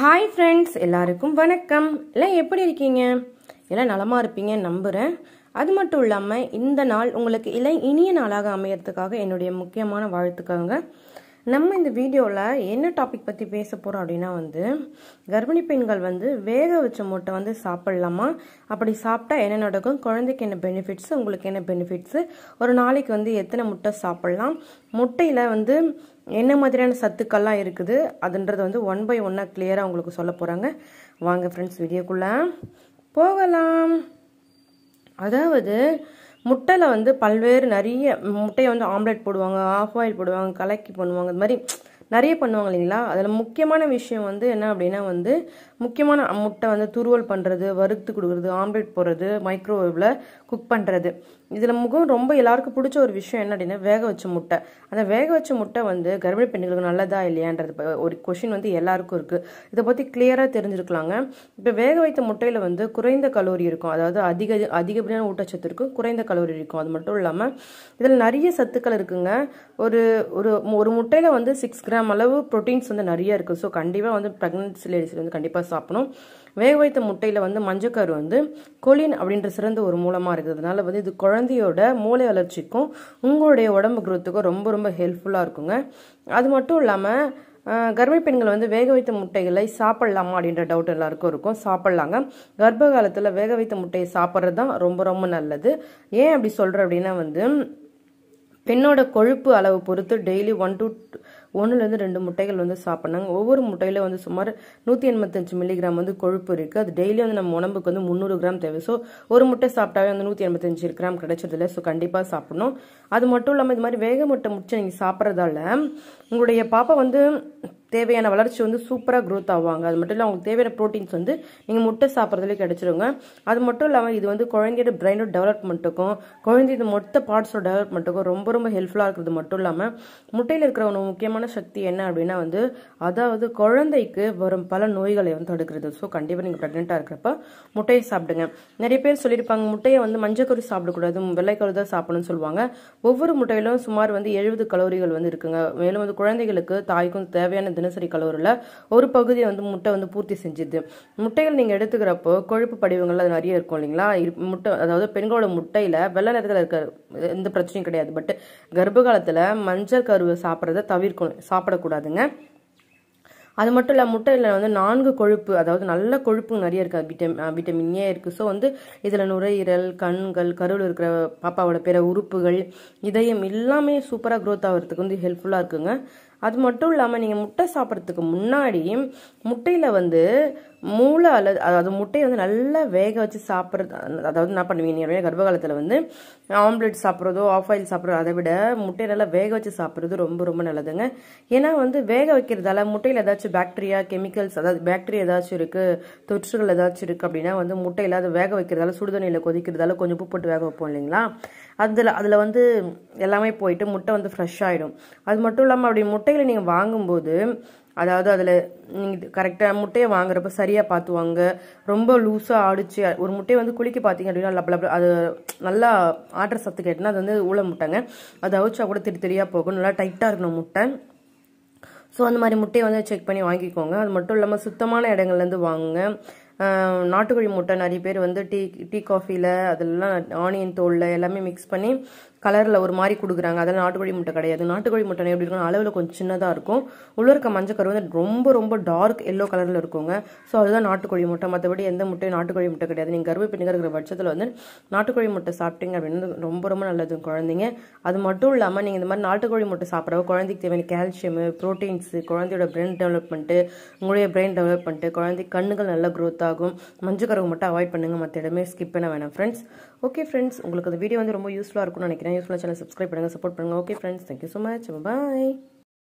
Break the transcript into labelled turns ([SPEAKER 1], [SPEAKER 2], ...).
[SPEAKER 1] hi friends எல்லாருக்கும் வணக்கம் எல்லாம் எப்படி இருக்கீங்க எல்லாம் நலமாக இருப்பீங்கன்னு நம்புகிறேன் அது மட்டும் இல்லாமல் இந்த நாள் உங்களுக்கு இல்லை இனிய நாளாக அமையறதுக்காக என்னுடைய முக்கியமான வாழ்த்துக்காக நம்ம இந்த வீடியோவில் என்ன டாபிக் பற்றி பேச போகிறோம் அப்படின்னா வந்து கர்ப்பிணி பெண்கள் வந்து வேக வச்ச முட்டை வந்து சாப்பிட்லாமா அப்படி சாப்பிட்டா என்ன நடக்கும் குழந்தைக்கு என்ன பெனிஃபிட்ஸ் உங்களுக்கு என்ன பெனிஃபிட்ஸு ஒரு நாளைக்கு வந்து எத்தனை முட்டை சாப்பிட்லாம் முட்டையில் வந்து என்ன மாதிரியான சத்துக்கள்லாம் இருக்குது அதுன்றது வந்து ஒன் பை ஒன்னாக கிளியராக உங்களுக்கு சொல்ல போகிறாங்க வாங்க ஃப்ரெண்ட்ஸ் வீடியோக்குள்ளே போகலாம் அதாவது முட்டையில் வந்து பல்வேறு நிறைய முட்டையை வந்து ஆம்லெட் போடுவாங்க ஆஃப் ஆயில் போடுவாங்க கலக்கி பண்ணுவாங்க இது மாதிரி நிறைய பண்ணுவாங்க இல்லைங்களா அதில் முக்கியமான விஷயம் வந்து என்ன அப்படின்னா வந்து முக்கியமான முட்டை வந்து துருவல் பண்ணுறது வறுத்து கொடுக்குறது ஆம்லேட் போடுறது மைக்ரோவேவில் குக் பண்ணுறது இதில் முகம் ரொம்ப எல்லாருக்கும் பிடிச்ச ஒரு விஷயம் என்ன அப்படின்னா வேக வச்ச முட்டை அந்த வேக வச்ச முட்டை வந்து கர்ப்பிணி பெண்களுக்கு நல்லதா இல்லையான்றது ஒரு கொஷின் வந்து எல்லாருக்கும் இருக்குது இதை பற்றி கிளியராக தெரிஞ்சிருக்கலாங்க இப்போ வேக வைத்த முட்டையில் வந்து குறைந்த கலோரி இருக்கும் அதாவது அதிக அதிகப்படியான ஊட்டச்சத்து இருக்கும் குறைந்த கலோரி இருக்கும் அது மட்டும் இல்லாமல் இதில் நிறைய சத்துக்கள் இருக்குங்க ஒரு ஒரு ஒரு முட்டையில் வந்து சிக்ஸ் கிராம் கிராம் அளவு ப்ரோட்டீன்ஸ் வந்து நிறைய இருக்குது ஸோ கண்டிப்பாக வந்து ப்ரெக்னன்சி லேடிஸில் வந்து கண்டிப்பாக சாப்பிடணும் வேக வைத்த முட்டையில் வந்து மஞ்சக்கரு வந்து கொலின் அப்படின்ற சிறந்த ஒரு மூலமாக இருக்கிறதுனால வந்து இது குழந்தையோட மூளை வளர்ச்சிக்கும் உங்களுடைய உடம்பு குரோத்துக்கும் ரொம்ப ரொம்ப ஹெல்ப்ஃபுல்லாக இருக்குங்க அது மட்டும் இல்லாமல் கர்ப்பிணி பெண்கள் வந்து வேக வைத்த முட்டைகளை சாப்பிட்லாமா அப்படின்ற டவுட் எல்லாருக்கும் இருக்கும் சாப்பிட்லாங்க கர்ப்ப காலத்தில் வேக வைத்த முட்டையை சாப்பிட்றது தான் ரொம்ப ரொம்ப நல்லது ஏன் அப்படி சொல்கிறேன் அப்படின்னா வந்து பெண்ணோட கொழுப்பு அளவு பொறுத்து டெய்லி ஒன் டு ஒன்றுலேருந்து ரெண்டு முட்டைகள் வந்து சாப்பிட்னாங்க ஒவ்வொரு முட்டையில் வந்து சுமார் நூற்றி எண்பத்தஞ்சு மில்லிகிராம் வந்து கொழுப்பு இருக்குது அது டெய்லி வந்து நம்ம உடம்புக்கு வந்து முந்நூறு கிராம் தேவை ஸோ ஒரு முட்டை சாப்பிட்டாவே வந்து நூற்றி எண்பத்தஞ்சு கிராம் கிடைச்சதில்ல ஸோ கண்டிப்பாக சாப்பிடணும் அது மட்டும் இல்லாமல் இது மாதிரி வேக முட்டை முடிச்சு நீங்கள் சாப்பிட்றதால உங்களுடைய பாப்பா வந்து தேவையான வளர்ச்சி வந்து சூப்பராக க்ரோத் ஆவாங்க அது மட்டும் இல்லை அவங்களுக்கு தேவையான ப்ரோட்டீன்ஸ் வந்து நீங்கள் முட்டை சாப்பிட்றதுலேயே கிடச்சிருங்க அது மட்டும் இல்லாமல் இது வந்து குழந்தையோட பிரெயினோட டெவலப்மெண்ட்டுக்கும் குழந்தையோட மொத்த பார்ட்ஸோட டெவலப்மெண்ட்டுக்கும் ரொம்ப ரொம்ப ஹெல்ப்ஃபுல்லாக இருக்கிறது மட்டும் இல்லாமல் முட்டையில் இருக்கிற ஒன்று முக்கியமான சக்தி என்ன அப்படின்னா வந்து அதாவது குழந்தைக்கு வரும் பல நோய்களை வந்து தடுக்கிறது ஸோ கண்டிப்பாக நீங்கள் ப்ரெக்னெண்ட்டாக இருக்கிறப்ப முட்டையை சாப்பிடுங்க நிறைய பேர் சொல்லியிருப்பாங்க முட்டையை வந்து மஞ்சக்கரு சாப்பிடக்கூடாது வெள்ளைக்கறி தான் சாப்பிடணும்னு சொல்லுவாங்க ஒவ்வொரு முட்டையிலும் சுமார் வந்து எழுபது கலோரிகள் வந்து இருக்குங்க மேலும் வந்து குழந்தைகளுக்கு தாய்க்கும் தேவையான தினசரி கலோரில் ஒரு பகுதியை வந்து முட்டை வந்து பூர்த்தி செஞ்சுது முட்டைகள் நீங்கள் எடுத்துக்கிறப்போ கொழுப்பு படிவங்கள் அது நிறைய இருக்கும் இல்லைங்களா முட்டை அதாவது பெண்களோட முட்டையில் வெள்ளை நேரத்தில் இருக்கிற எந்த பிரச்சனையும் கிடையாது பட் கர்ப்ப காலத்தில் மஞ்சள் கருவை சாப்பிட்றத தவிர்க்கணும் சாப்பிடக்கூடாதுங்க அது மட்டும் இல்லை முட்டையில் வந்து நான்கு கொழுப்பு அதாவது நல்ல கொழுப்பு நிறைய இருக்குது விட்டமின் விட்டமின் ஏ இருக்குது ஸோ வந்து இதில் நுரையீரல் கண்கள் கருவில் இருக்கிற பாப்பாவோட பிற உறுப்புகள் இதயம் எல்லாமே சூப்பராக க்ரோத் ஆகிறதுக்கு வந்து ஹெல்ப்ஃபுல்லாக இருக்குங்க அது மட்டும் இல்லாமல் நீங்கள் முட்டை சாப்பிட்றதுக்கு முன்னாடி முட்டையில் வந்து மூளை அல்லது அதாவது முட்டையை வந்து நல்லா வேக வச்சு சாப்பிட்றது அதாவது என்ன பண்ணுவீங்க கர்ப்ப காலத்தில் வந்து ஆம்லெட் சாப்பிட்றதோ ஆஃப் ஆயில் சாப்பிட்றதோ அதை விட முட்டையை நல்லா வேக வச்சு சாப்பிட்றது ரொம்ப ரொம்ப நல்லதுங்க ஏன்னா வந்து வேக வைக்கிறதால முட்டையில் ஏதாச்சும் பாக்டீரியா கெமிக்கல்ஸ் அதாவது பாக்டீரியா ஏதாச்சும் இருக்குது தொற்றுகள் ஏதாச்சும் இருக்குது அப்படின்னா வந்து முட்டையில் அதை வேக வைக்கிறதால சுடுதண்ணியில் கொதிக்கிறதால கொஞ்சம் உப்பு போட்டு வேக வைப்போம் இல்லைங்களா அதில் அதில் வந்து எல்லாமே போயிட்டு முட்டை வந்து ஃப்ரெஷ் ஆகிடும் அது மட்டும் இல்லாமல் அப்படி முட்டை முட்டைகளை நீங்கள் வாங்கும்போது அதாவது அதில் நீங்கள் கரெக்டாக முட்டையை வாங்குறப்ப சரியாக பார்த்து வாங்க ரொம்ப லூஸாக ஆடிச்சு ஒரு முட்டையை வந்து குளிக்க பார்த்தீங்க அப்படின்னா லப்ல அது நல்லா ஆட்டுற சத்து கேட்டுனா அது வந்து ஊழ முட்டைங்க அது அவிச்சா கூட திரு தெரியாக போகும் நல்லா டைட்டாக இருக்கணும் முட்டை ஸோ அந்த மாதிரி முட்டையை வந்து செக் பண்ணி வாங்கிக்கோங்க அது மட்டும் இல்லாமல் சுத்தமான இடங்கள்லேருந்து வாங்குங்க நாட்டுக்கோழி முட்டை நிறைய பேர் வந்து டீ டீ காஃபியில் அதெல்லாம் ஆனியன் தோலில் எல்லாமே மிக்ஸ் பண்ணி கலரில் ஒரு மாதிரி கொடுக்குறாங்க அதெல்லாம் நாட்டுக்கோழி முட்டை கிடையாது நாட்டுக்கோழி முட்டை எப்படி இருக்கும் அளவில் கொஞ்சம் சின்னதாக இருக்கும் உள்ள இருக்க மஞ்சள் கரு வந்து ரொம்ப ரொம்ப டார்க் எல்லோ கலரில் இருக்குங்க ஸோ அதுதான் நாட்டுக்கோழி முட்டை மற்றபடி எந்த முட்டையும் நாட்டுக்கோழி முட்டை கிடையாது நீங்கள் கர்ப்பப்பிணிகள் இருக்கிற பட்சத்தில் வந்து நாட்டுக்கோழி முட்டை சாப்பிட்டீங்க அப்படின்னு ரொம்ப ரொம்ப நல்லது குழந்தைங்க அது மட்டும் இல்லாமல் நீங்கள் இந்த மாதிரி நாட்டுக்கோழி முட்டை சாப்பிட்றவ குழந்தைக்கு தேவையான கால்சியம் ப்ரோட்டீன்ஸு குழந்தையோட பிரெயின் டெவலப்மெண்ட்டு உங்களுடைய பிரெயின் டெவலப்மெண்ட்டு குழந்தை கண்ணுகள் நல்லா க்ரோத் ஆகும் மஞ்சள் கருவு மட்டும் அவாய்ட் பண்ணுங்கள் மற்ற இடமே ஸ்கிப் பண்ண வேணாம் ஃப்ரெண்ட்ஸ் ஓகே ஃப்ரெண்ட்ஸ் உங்களுக்கு அந்த வீடியோ வந்து ரொம்ப யூஸ்ஃபுல்லாக இருக்கும்னு நினைக்கிறேன் நினைக்கிறேன் யூஸ்ஃபுல்லாக சேனல் சப்ஸ்கிரைப் பண்ணுங்கள் சப்போர்ட் பண்ணுங்கள் okay friends thank you so much பாய்